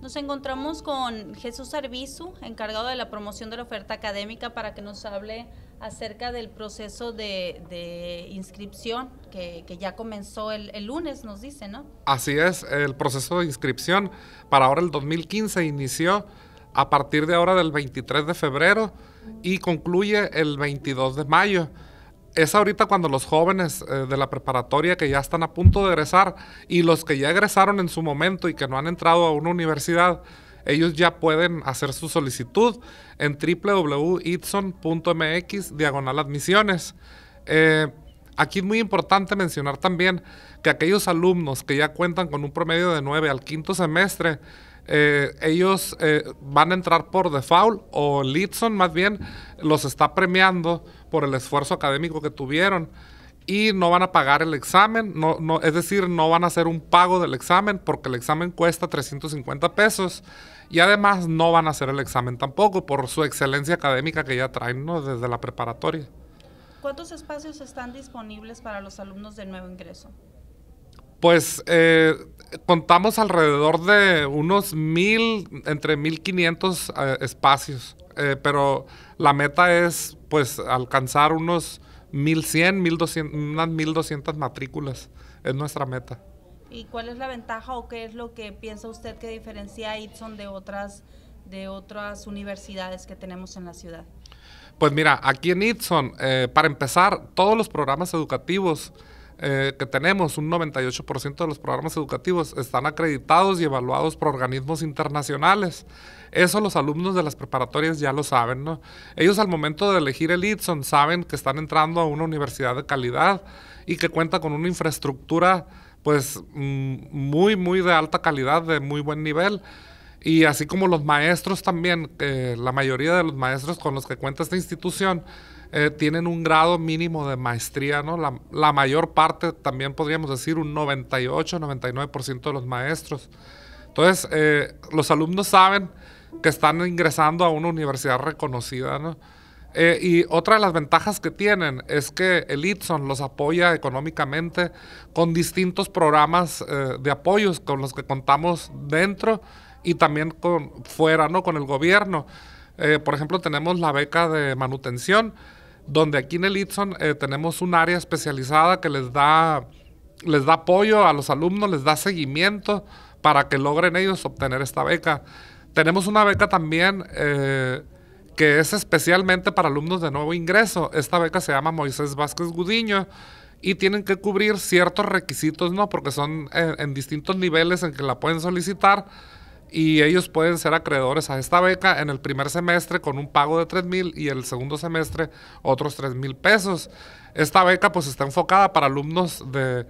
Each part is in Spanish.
Nos encontramos con Jesús Arbizu, encargado de la promoción de la oferta académica, para que nos hable acerca del proceso de, inscripción que, ya comenzó el, el, lunes, nos dice, ¿no? Así es, el proceso de inscripción para ahora el 2015 inició a partir de ahora del 23 de febrero y concluye el 22 de mayo es ahorita cuando los jóvenes eh, de la preparatoria que ya están a punto de egresar y los que ya egresaron en su momento y que no han entrado a una universidad, ellos ya pueden hacer su solicitud en www.itson.mx diagonal admisiones. Eh, aquí es muy importante mencionar también que aquellos alumnos que ya cuentan con un promedio de 9 al quinto semestre, eh, ellos eh, van a entrar por default o Litson más bien los está premiando por el esfuerzo académico que tuvieron y no van a pagar el examen, no, es decir, no van a hacer un pago del examen porque el examen cuesta 350 pesos y además no van a hacer el examen tampoco por su excelencia académica que ya traen desde la preparatoria. ¿Cuántos espacios están disponibles para los alumnos de nuevo ingreso? Pues eh, contamos alrededor de unos mil, entre 1500 eh, espacios, eh, pero la meta es pues alcanzar unos 1100, 1200, unas 1200 matrículas, es nuestra meta. ¿Y cuál es la ventaja o qué es lo que piensa usted que diferencia a Itson de otras, de otras universidades que tenemos en la ciudad? Pues mira, aquí en Itson, para empezar, todos los programas educativos eh, que tenemos, un 98% de los programas educativos están acreditados y evaluados por organismos internacionales. Eso los alumnos de las preparatorias ya lo saben, ¿no? Ellos al momento de elegir el ITSON saben que están entrando a una universidad de calidad y que cuenta con una infraestructura pues mm, muy, muy de alta calidad, de muy buen nivel. Y así como los maestros también, eh, la mayoría de los maestros con los que cuenta esta institución eh, tienen un grado mínimo de maestría, ¿no? La, mayor parte, también podríamos decir un 98, 99% de los maestros. Entonces, eh, los alumnos saben que están ingresando a una universidad reconocida, ¿no? y otra de las ventajas que tienen es que el ITSON los apoya económicamente con distintos programas de apoyos con los que contamos dentro y también con fuera, ¿no? Con el gobierno. Eh, por ejemplo, tenemos la beca de manutención, donde aquí en el Itson eh, tenemos un área especializada que les da, les da apoyo a los alumnos, les da seguimiento para que logren ellos obtener esta beca. Tenemos una beca también eh, que es especialmente para alumnos de nuevo ingreso. Esta beca se llama Moisés Vázquez Gudiño y tienen que cubrir ciertos requisitos, ¿no? Porque son en distintos niveles en que la pueden solicitar y ellos pueden ser acreedores a esta beca en el primer semestre con un pago de 3 mil y el segundo semestre otros 3 mil pesos. Esta beca pues está enfocada para alumnos de,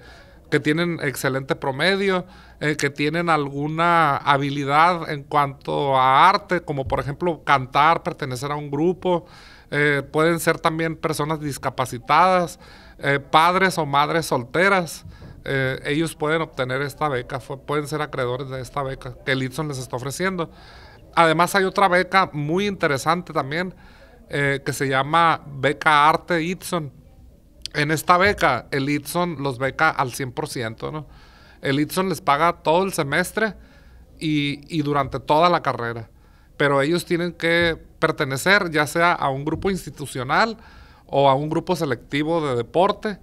que tienen excelente promedio, eh, que tienen alguna habilidad en cuanto a arte, como por ejemplo cantar, pertenecer a un grupo, eh, pueden ser también personas discapacitadas, eh, padres o madres solteras. Eh, ellos pueden obtener esta beca, pueden ser acreedores de esta beca que el les está ofreciendo. Además hay otra beca muy interesante también eh, que se llama Beca Arte ITSON. En esta beca el ITSON los beca al 100%, ¿no? El ITSON les paga todo el semestre y, y durante toda la carrera, pero ellos tienen que pertenecer ya sea a un grupo institucional o a un grupo selectivo de deporte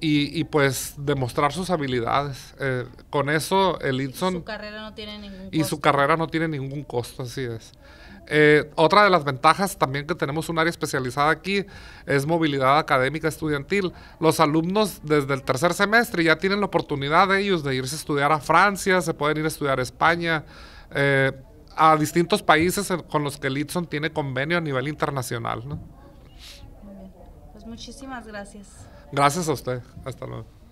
y, y, pues demostrar sus habilidades. Eh, con eso, el Y Su carrera no tiene ningún costo. Y su carrera no tiene ningún costo, así es. Eh, otra de las ventajas también que tenemos un área especializada aquí es movilidad académica estudiantil. Los alumnos desde el tercer semestre ya tienen la oportunidad de ellos de irse a estudiar a Francia, se pueden ir a estudiar a España, eh, a distintos países con los que el tiene convenio a nivel internacional. Pues muchísimas gracias. Gracias a usted. Hasta luego.